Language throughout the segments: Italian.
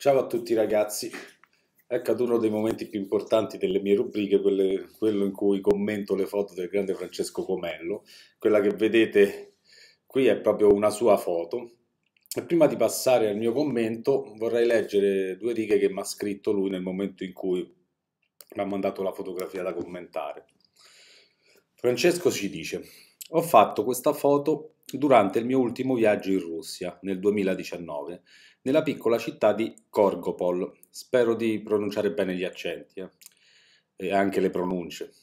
Ciao a tutti ragazzi, ecco ad uno dei momenti più importanti delle mie rubriche, quelle, quello in cui commento le foto del grande Francesco Comello, quella che vedete qui è proprio una sua foto. E prima di passare al mio commento vorrei leggere due righe che mi ha scritto lui nel momento in cui mi ha mandato la fotografia da commentare. Francesco ci dice, ho fatto questa foto durante il mio ultimo viaggio in Russia nel 2019 nella piccola città di Korgopol. Spero di pronunciare bene gli accenti eh, e anche le pronunce.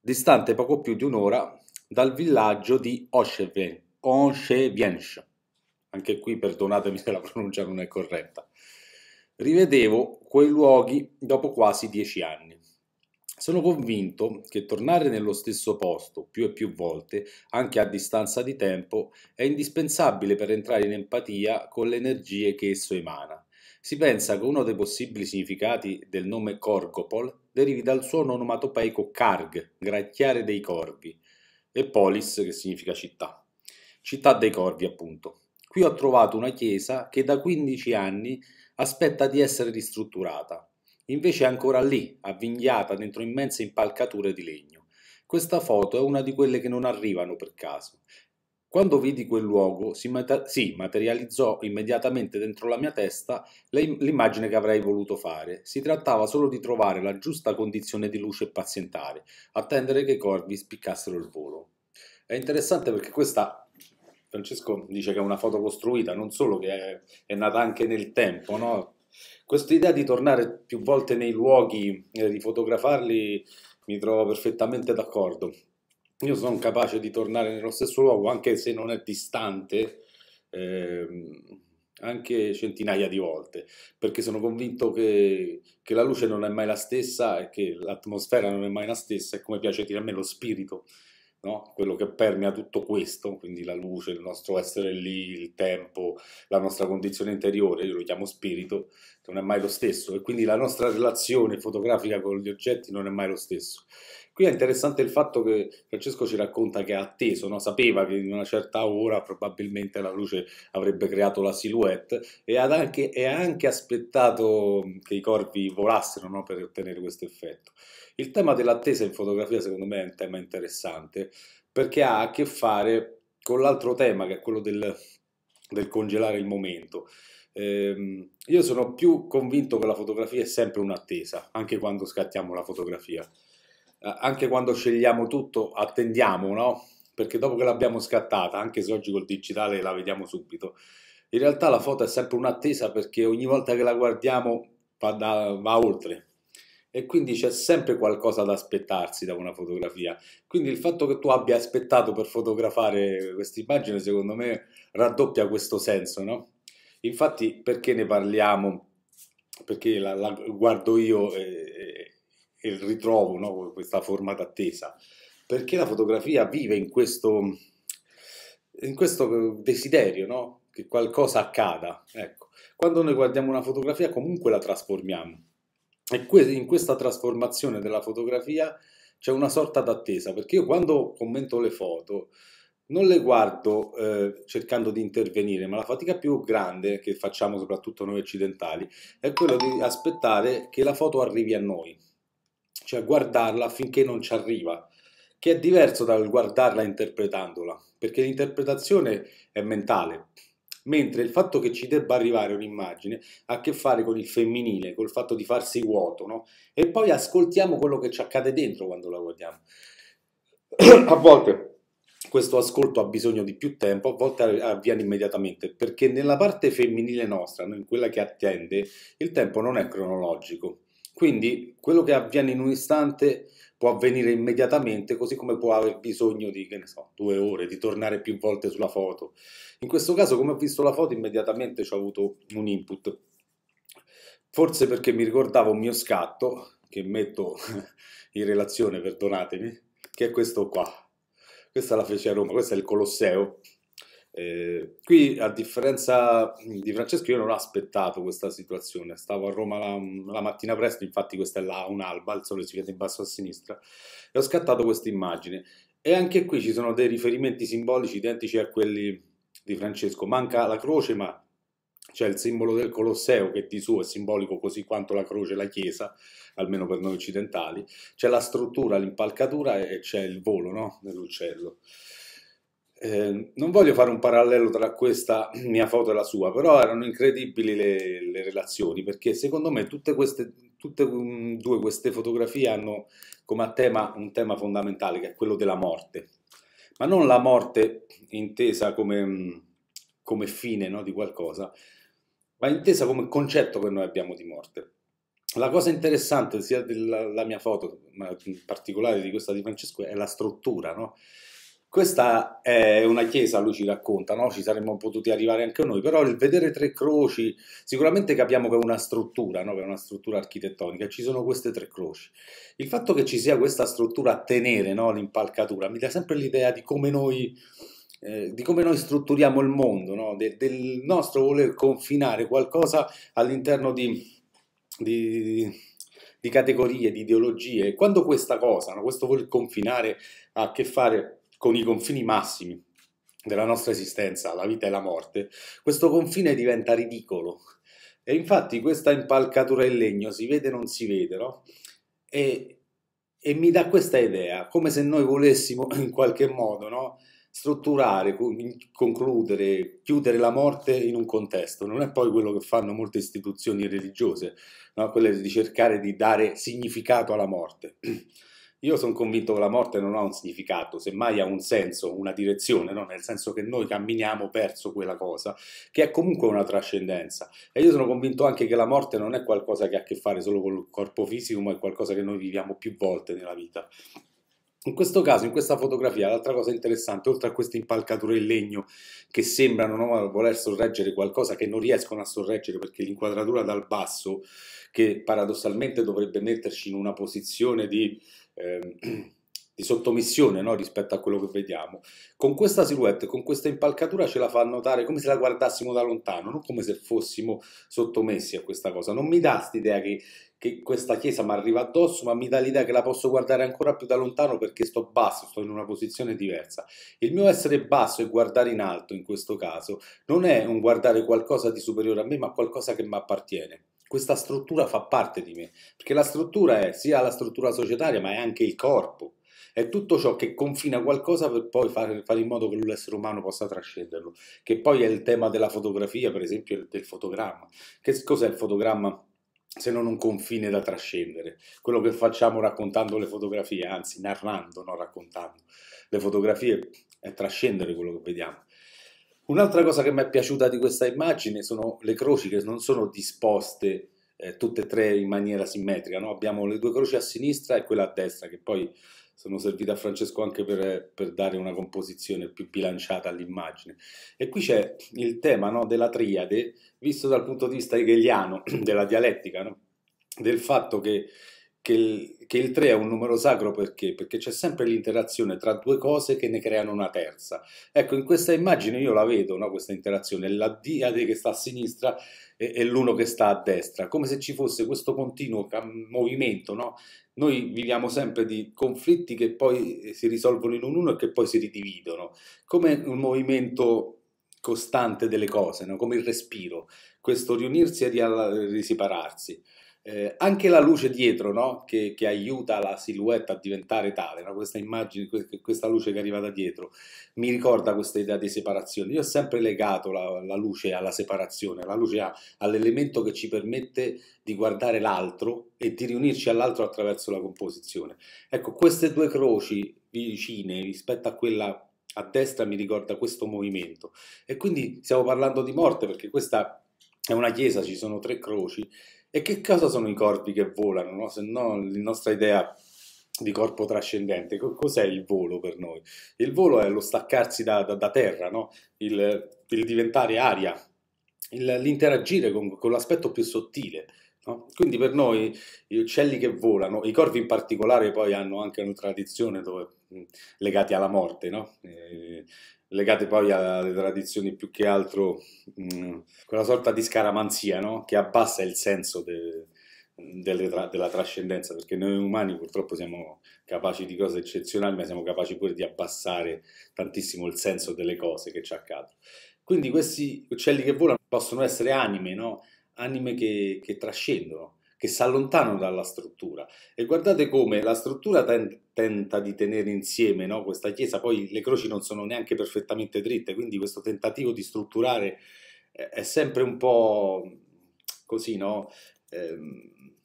Distante poco più di un'ora dal villaggio di Oncheviensk. Anche qui perdonatemi se la pronuncia non è corretta. Rivedevo quei luoghi dopo quasi dieci anni. Sono convinto che tornare nello stesso posto più e più volte, anche a distanza di tempo, è indispensabile per entrare in empatia con le energie che esso emana. Si pensa che uno dei possibili significati del nome Corgopol derivi dal suono onomatopeico Karg, gracchiare dei corvi, e Polis, che significa città. Città dei corvi, appunto. Qui ho trovato una chiesa che da 15 anni aspetta di essere ristrutturata. Invece è ancora lì, avvinghiata dentro immense impalcature di legno. Questa foto è una di quelle che non arrivano per caso. Quando vidi quel luogo si, mata- si materializzò immediatamente dentro la mia testa l'immagine che avrei voluto fare. Si trattava solo di trovare la giusta condizione di luce e pazientare, attendere che i corvi spiccassero il volo. È interessante perché questa Francesco dice che è una foto costruita, non solo che è, è nata anche nel tempo, no? Questa idea di tornare più volte nei luoghi e di fotografarli mi trovo perfettamente d'accordo. Io sono capace di tornare nello stesso luogo, anche se non è distante, ehm, anche centinaia di volte, perché sono convinto che, che, la luce non è mai la stessa e che l'atmosfera non è mai la stessa e come piace dire a me lo spirito no? quello che permea tutto questo, quindi la luce, il nostro essere lì, il tempo, la nostra condizione interiore, io lo chiamo spirito, non è mai lo stesso e quindi la nostra relazione fotografica con gli oggetti non è mai lo stesso. Qui è interessante il fatto che Francesco ci racconta che ha atteso, no? sapeva che in una certa ora probabilmente la luce avrebbe creato la silhouette e ha anche, anche, aspettato che i corpi volassero no? per ottenere questo effetto. Il tema dell'attesa in fotografia secondo me è un tema interessante perché ha a che fare con l'altro tema che è quello del, del congelare il momento. Eh, io sono più convinto che la fotografia è sempre un'attesa, anche quando scattiamo la fotografia. Eh, anche quando scegliamo tutto, attendiamo, no? Perché dopo che l'abbiamo scattata, anche se oggi col digitale la vediamo subito, in realtà la foto è sempre un'attesa perché ogni volta che la guardiamo va, da, va oltre. E quindi c'è sempre qualcosa da aspettarsi da una fotografia. Quindi il fatto che tu abbia aspettato per fotografare questa immagine, secondo me, raddoppia questo senso, no? Infatti, perché ne parliamo? Perché la, la guardo io e, e ritrovo no, questa forma d'attesa? Perché la fotografia vive in questo, in questo desiderio no? che qualcosa accada. Ecco. Quando noi guardiamo una fotografia, comunque la trasformiamo. E in questa trasformazione della fotografia c'è una sorta d'attesa, perché io quando commento le foto non le guardo eh, cercando di intervenire, ma la fatica più grande che facciamo soprattutto noi occidentali è quella di aspettare che la foto arrivi a noi, cioè guardarla finché non ci arriva, che è diverso dal guardarla interpretandola, perché l'interpretazione è mentale, mentre il fatto che ci debba arrivare un'immagine ha a che fare con il femminile, col fatto di farsi vuoto, no? E poi ascoltiamo quello che ci accade dentro quando la guardiamo. a volte questo ascolto ha bisogno di più tempo, a volte avviene immediatamente, perché nella parte femminile nostra, in quella che attende, il tempo non è cronologico. Quindi quello che avviene in un istante può avvenire immediatamente, così come può aver bisogno di, che ne so, due ore, di tornare più volte sulla foto. In questo caso, come ho visto la foto, immediatamente ci ho avuto un input. Forse perché mi ricordavo un mio scatto, che metto in relazione, perdonatemi, che è questo qua questa la fece a Roma, questo è il Colosseo. Eh, qui, a differenza di Francesco, io non ho aspettato questa situazione. Stavo a Roma la, la mattina presto, infatti, questa è là, un'alba, il sole si vede in basso a sinistra, e ho scattato questa immagine. E anche qui ci sono dei riferimenti simbolici identici a quelli di Francesco. Manca la croce, ma cioè il simbolo del Colosseo che di suo è simbolico così quanto la croce e la chiesa, almeno per noi occidentali, c'è la struttura, l'impalcatura e c'è il volo no? dell'uccello. Eh, non voglio fare un parallelo tra questa mia foto e la sua, però erano incredibili le, le relazioni, perché secondo me tutte queste tutte um, due queste fotografie hanno come tema un tema fondamentale, che è quello della morte, ma non la morte intesa come, mm, come fine no? di qualcosa, va intesa come concetto che noi abbiamo di morte. La cosa interessante sia della mia foto, ma in particolare di questa di Francesco, è la struttura, no? Questa è una chiesa, lui ci racconta, no? ci saremmo potuti arrivare anche noi, però il vedere tre croci, sicuramente capiamo che è una struttura, no? che è una struttura architettonica, ci sono queste tre croci. Il fatto che ci sia questa struttura a tenere no? l'impalcatura mi dà sempre l'idea di come noi eh, di come noi strutturiamo il mondo, no? De, del nostro voler confinare qualcosa all'interno di, di, di, categorie, di ideologie. Quando questa cosa, no? questo voler confinare ha a che fare con i confini massimi della nostra esistenza, la vita e la morte, questo confine diventa ridicolo. E infatti questa impalcatura in legno si vede o non si vede, no? E, e mi dà questa idea, come se noi volessimo in qualche modo, no? strutturare, concludere, chiudere la morte in un contesto. Non è poi quello che fanno molte istituzioni religiose, no? quelle di cercare di dare significato alla morte. Io sono convinto che la morte non ha un significato, semmai ha un senso, una direzione, no? nel senso che noi camminiamo verso quella cosa, che è comunque una trascendenza. E io sono convinto anche che la morte non è qualcosa che ha a che fare solo col corpo fisico, ma è qualcosa che noi viviamo più volte nella vita. In questo caso, in questa fotografia, l'altra cosa interessante, oltre a queste impalcature in legno che sembrano no, voler sorreggere qualcosa che non riescono a sorreggere perché l'inquadratura dal basso, che paradossalmente dovrebbe metterci in una posizione di... Eh, di sottomissione no? rispetto a quello che vediamo. Con questa silhouette, con questa impalcatura ce la fa notare come se la guardassimo da lontano, non come se fossimo sottomessi a questa cosa. Non mi dà l'idea che, che questa chiesa mi arriva addosso, ma mi dà l'idea che la posso guardare ancora più da lontano perché sto basso, sto in una posizione diversa. Il mio essere basso e guardare in alto in questo caso non è un guardare qualcosa di superiore a me, ma qualcosa che mi appartiene. Questa struttura fa parte di me, perché la struttura è sia la struttura societaria, ma è anche il corpo è tutto ciò che confina qualcosa per poi fare, fare in modo che l'essere umano possa trascenderlo, che poi è il tema della fotografia, per esempio del fotogramma. Che cos'è il fotogramma? se non un confine da trascendere, quello che facciamo raccontando le fotografie, anzi narrando, non raccontando. Le fotografie è trascendere quello che vediamo. Un'altra cosa che mi è piaciuta di questa immagine sono le croci che non sono disposte eh, tutte e tre in maniera simmetrica, no? abbiamo le due croci a sinistra e quella a destra che poi sono servite a Francesco anche per, per, dare una composizione più bilanciata all'immagine. E qui c'è il tema no, della triade, visto dal punto di vista hegeliano, della dialettica, no? del fatto che che il, che il 3 è un numero sacro perché? Perché c'è sempre l'interazione tra due cose che ne creano una terza. Ecco, in questa immagine io la vedo, no, questa interazione, la diade che sta a sinistra e, e l'uno che sta a destra, come se ci fosse questo continuo movimento. No? Noi viviamo sempre di conflitti che poi eh, si risolvono in un uno e che poi si ridividono, come un movimento costante delle cose, no? come il respiro, questo riunirsi e risipararsi. Eh, anche la luce dietro no? che, che, aiuta la silhouette a diventare tale, no? questa immagine, questa luce che arriva da dietro, mi ricorda questa idea di separazione. Io ho sempre legato la, la luce alla separazione, la luce all'elemento che ci permette di guardare l'altro e di riunirci all'altro attraverso la composizione. Ecco, queste due croci vicine rispetto a quella a destra mi ricorda questo movimento e quindi stiamo parlando di morte perché questa è una chiesa, ci sono tre croci e che cosa sono i corpi che volano? No? Se no, la nostra idea di corpo trascendente, cos'è il volo per noi? Il volo è lo staccarsi da, da, da terra, no? il, il, diventare aria, l'interagire con, con l'aspetto più sottile. No? Quindi per noi gli uccelli che volano, i corvi in particolare poi hanno anche una tradizione dove, legati alla morte, no? eh, legate poi alle tradizioni più che altro, mh, mm, quella sorta di scaramanzia no? che abbassa il senso de, de, tra, della trascendenza, perché noi umani purtroppo siamo capaci di cose eccezionali, ma siamo capaci pure di abbassare tantissimo il senso delle cose che ci accadono. Quindi questi uccelli che volano possono essere anime, no? anime che, che trascendono che si allontanano dalla struttura. E guardate come la struttura ten tenta di tenere insieme no? questa chiesa, poi le croci non sono neanche perfettamente dritte, quindi questo tentativo di strutturare eh, è sempre un po' così, no? Ehm,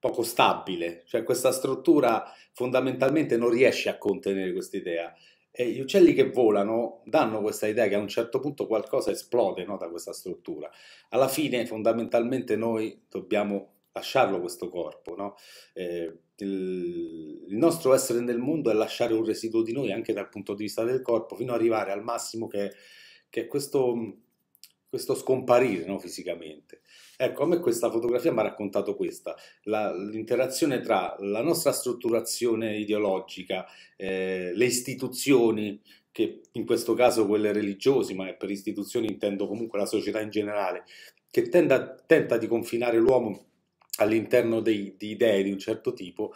poco stabile, cioè questa struttura fondamentalmente non riesce a contenere questa idea. E gli uccelli che volano danno questa idea che a un certo punto qualcosa esplode no, da questa struttura. Alla fine, fondamentalmente, noi dobbiamo lasciarlo questo corpo, no? eh, il, il, nostro essere nel mondo è lasciare un residuo di noi anche dal punto di vista del corpo, fino ad arrivare al massimo che, è questo, questo, scomparire no? fisicamente. Ecco, a me questa fotografia mi ha raccontato questa, la, l'interazione tra la nostra strutturazione ideologica, eh, le istituzioni, che in questo caso quelle religiose, ma per istituzioni intendo comunque la società in generale, che tenda, tenta di confinare l'uomo all'interno dei, di idee di un certo tipo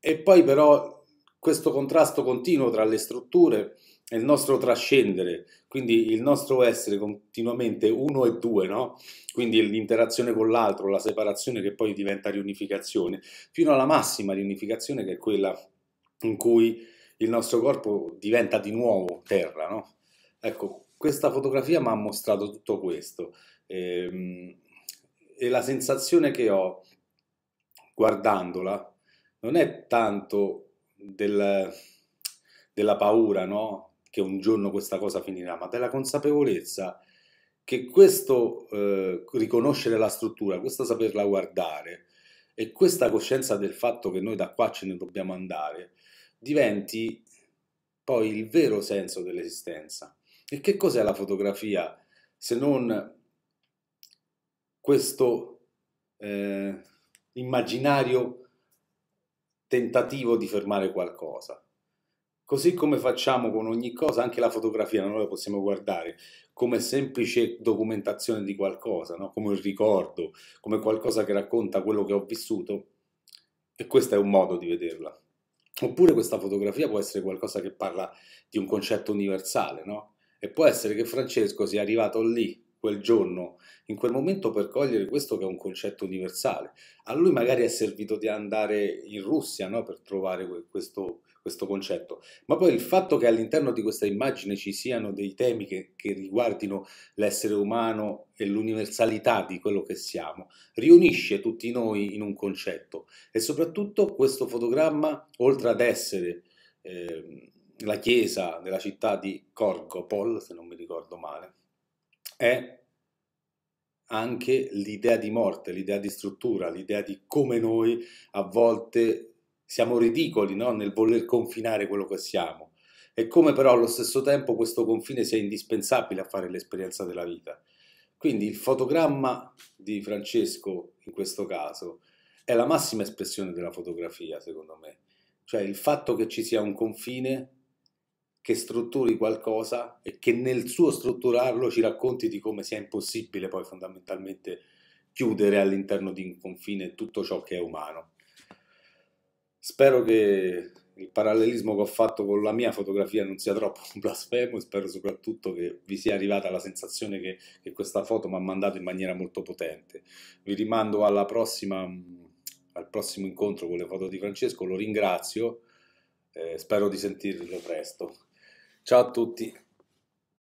e poi però questo contrasto continuo tra le strutture e il nostro trascendere, quindi il nostro essere continuamente uno e due, no? quindi l'interazione con l'altro, la separazione che poi diventa riunificazione, fino alla massima riunificazione che è quella in cui il nostro corpo diventa di nuovo terra. No? Ecco, questa fotografia mi ha mostrato tutto questo. Ehm, e la sensazione che ho guardandola non è tanto del, della paura, no? Che un giorno questa cosa finirà, ma della consapevolezza che questo eh, riconoscere la struttura, questo saperla guardare e questa coscienza del fatto che noi da qua ce ne dobbiamo andare diventi poi il vero senso dell'esistenza. E che cos'è la fotografia se non questo eh, immaginario tentativo di fermare qualcosa. Così come facciamo con ogni cosa, anche la fotografia noi la possiamo guardare come semplice documentazione di qualcosa, no? come un ricordo, come qualcosa che racconta quello che ho vissuto e questo è un modo di vederla. Oppure questa fotografia può essere qualcosa che parla di un concetto universale, no? E può essere che Francesco sia arrivato lì quel giorno, in quel momento per cogliere questo che è un concetto universale. A lui magari è servito di andare in Russia no? per trovare questo, questo, concetto, ma poi il fatto che all'interno di questa immagine ci siano dei temi che, che riguardino l'essere umano e l'universalità di quello che siamo, riunisce tutti noi in un concetto e soprattutto questo fotogramma, oltre ad essere... Eh, la chiesa della città di Korgopol, se non mi ricordo male, è anche l'idea di morte, l'idea di struttura, l'idea di come noi a volte siamo ridicoli no? nel voler confinare quello che siamo e come però allo stesso tempo questo confine sia indispensabile a fare l'esperienza della vita. Quindi il fotogramma di Francesco in questo caso è la massima espressione della fotografia, secondo me, cioè il fatto che ci sia un confine che strutturi qualcosa e che nel suo strutturarlo ci racconti di come sia impossibile poi fondamentalmente chiudere all'interno di un confine tutto ciò che è umano. Spero che il parallelismo che ho fatto con la mia fotografia non sia troppo blasfemo e spero soprattutto che vi sia arrivata la sensazione che, che questa foto mi ha mandato in maniera molto potente. Vi rimando prossima, al prossimo incontro con le foto di Francesco, lo ringrazio, eh, spero di sentirlo presto. Ciao a tutti.